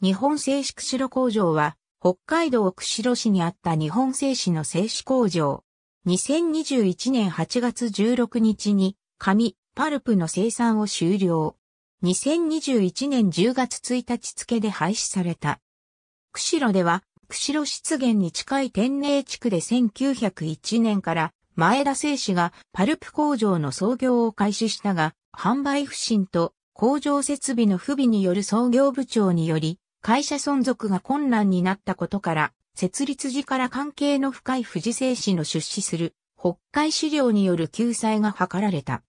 日本製紙釧路工場は、北海道釧路市にあった日本製紙の製紙工場。2021年8月16日に、紙、パルプの生産を終了。2021年10月1日付で廃止された。釧路では、釧路湿原に近い天寧地区で1901年から前田製紙がパルプ工場の創業を開始したが、販売不振と工場設備の不備による創業部長により、会社存続が困難になったことから、設立時から関係の深い富士製紙の出資する北海資料による救済が図られた。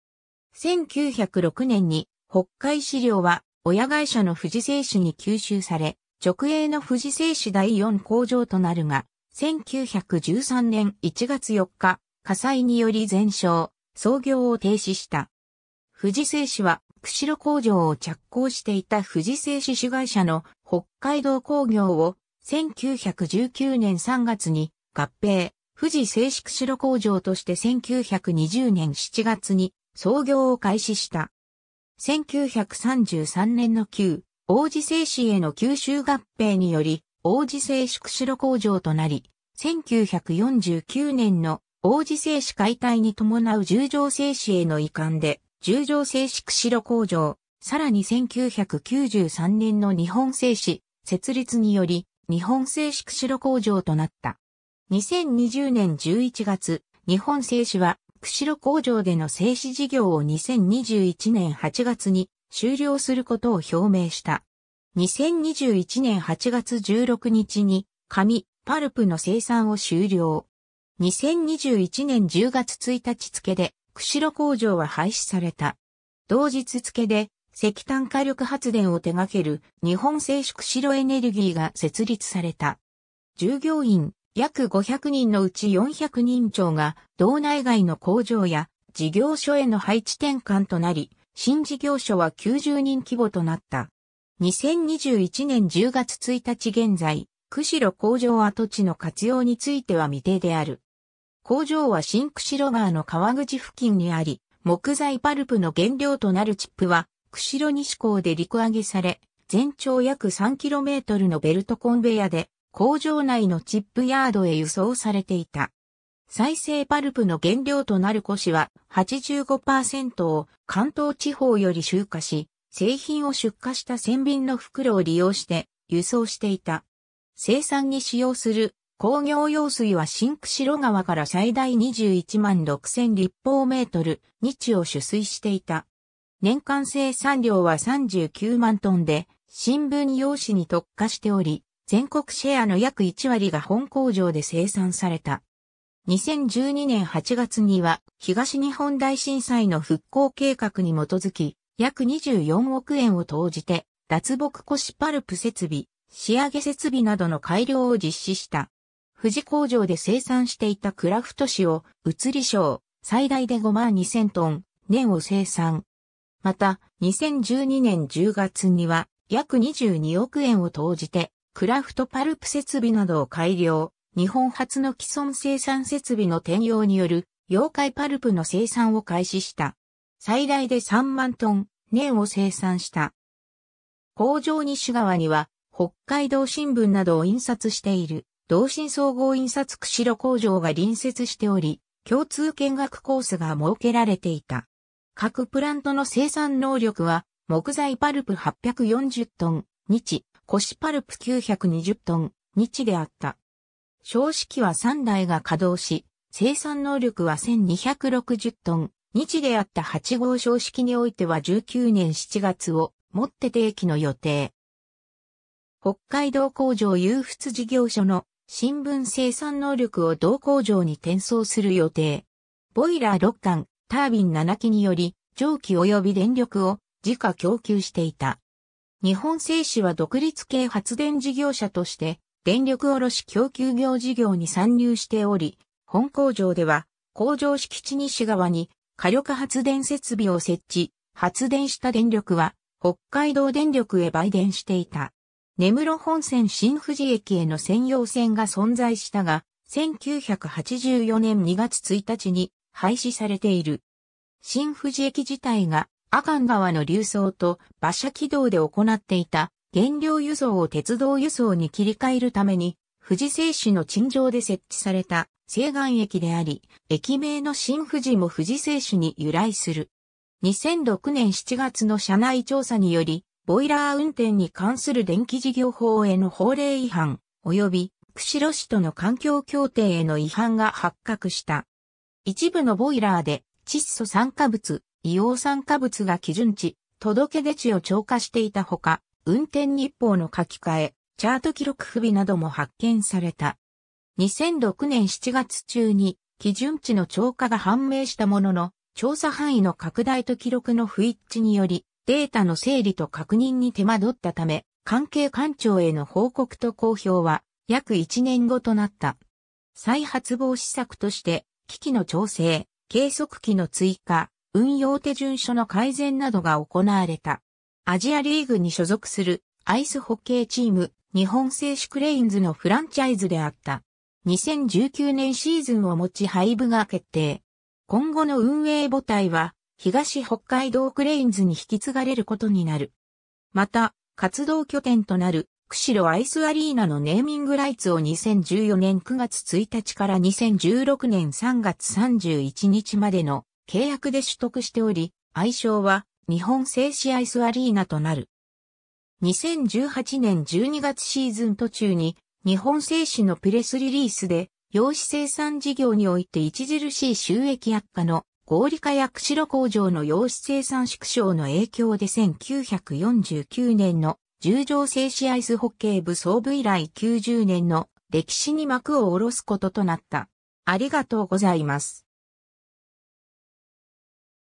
1906年に北海資料は親会社の富士製紙に吸収され、直営の富士製紙第4工場となるが、1913年1月4日、火災により全焼、創業を停止した。富士製紙は釧路工場を着工していた富士製紙主会社の北海道工業を1919年3月に合併、富士製紙釧路工場として1920年7月に創業を開始した。1933年の旧、王子製紙への吸収合併により、王子製紙釧路工場となり、1949年の王子製紙解体に伴う十条製紙への移管で、十条製紙釧路工場、さらに1993年の日本製紙設立により、日本製紙釧路工場となった。2020年11月、日本製紙は釧路工場での製紙事業を2021年8月に終了することを表明した。2021年8月16日に紙、パルプの生産を終了。2021年10月1日付で釧路工場は廃止された。同日付で石炭火力発電を手掛ける日本製紙釧路エネルギーが設立された。従業員約500人のうち400人超が道内外の工場や事業所への配置転換となり、新事業所は90人規模となった。2021年10月1日現在、釧路工場跡地の活用については未定である。工場はシンクシロ川の川口付近にあり、木材パルプの原料となるチップは、釧路西港で陸揚げされ、全長約 3km のベルトコンベヤで、工場内のチップヤードへ輸送されていた。再生パルプの原料となる古紙は85%を関東地方より集荷し、製品を出荷した船便の袋を利用して輸送していた。生産に使用する工業用水は新釧路川から最大21万6000立方メートル日を取水していた。年間生産量は39万トンで、新聞用紙に特化しており、全国シェアの約1割が本工場で生産された。2012年8月には東日本大震災の復興計画に基づき約24億円を投じて脱木コシパルプ設備、仕上げ設備などの改良を実施した。富士工場で生産していたクラフト紙を、移り賞、最大で5万2000トン、年を生産。また、2012年10月には、約22億円を投じて、クラフトパルプ設備などを改良、日本初の既存生産設備の転用による、妖怪パルプの生産を開始した。最大で3万トン、年を生産した。工場西側には、北海道新聞などを印刷している同心総合印刷釧路工場が隣接しており、共通見学コースが設けられていた。各プラントの生産能力は、木材パルプ840トン、日、コシパルプ920トン、日であった。少式機は3台が稼働し、生産能力は1260トン、日であった8号少式機においては19年7月をもって定期の予定。北海道工場有仏事業所の新聞生産能力を同工場に転送する予定。ボイラー6巻、タービン7機により、蒸気及び電力を自家供給していた。日本製紙は独立系発電事業者として、電力卸供給業事業に参入しており、本工場では、工場敷地西側に火力発電設備を設置、発電した電力は、北海道電力へ売電していた。根室本線新富士駅への専用線が存在したが、1984年2月1日に廃止されている。新富士駅自体が阿寒川の流送と馬車軌道で行っていた原料輸送を鉄道輸送に切り替えるために、富士製紙の陳情で設置された西岸駅であり、駅名の新富士も富士製紙に由来する。2006年7月の社内調査により、ボイラー運転に関する電気事業法への法令違反、及び、釧路市との環境協定への違反が発覚した。一部のボイラーで、窒素酸化物、硫黄酸化物が基準値、届け出値を超過していたほか、運転日報の書き換え、チャート記録不備なども発見された。2006年7月中に、基準値の超過が判明したものの、調査範囲の拡大と記録の不一致により、データの整理と確認に手間取ったため、関係官庁への報告と公表は約1年後となった。再発防止策として、機器の調整、計測器の追加、運用手順書の改善などが行われた。アジアリーグに所属するアイスホッケーチーム、日本製紙クレインズのフランチャイズであった。2019年シーズンを持ち配布が決定。今後の運営母体は、東北海道クレインズに引き継がれることになる。また、活動拠点となる、釧路アイスアリーナのネーミングライツを2014年9月1日から2016年3月31日までの契約で取得しており、愛称は日本製紙アイスアリーナとなる。2018年12月シーズン途中に日本製紙のプレスリリースで、用紙生産事業において著しい収益悪化の合理化や釧路工場の溶質生産縮小の影響で1949年の十条製紙アイスホッケー部総部以来90年の歴史に幕を下ろすこととなった。ありがとうございます。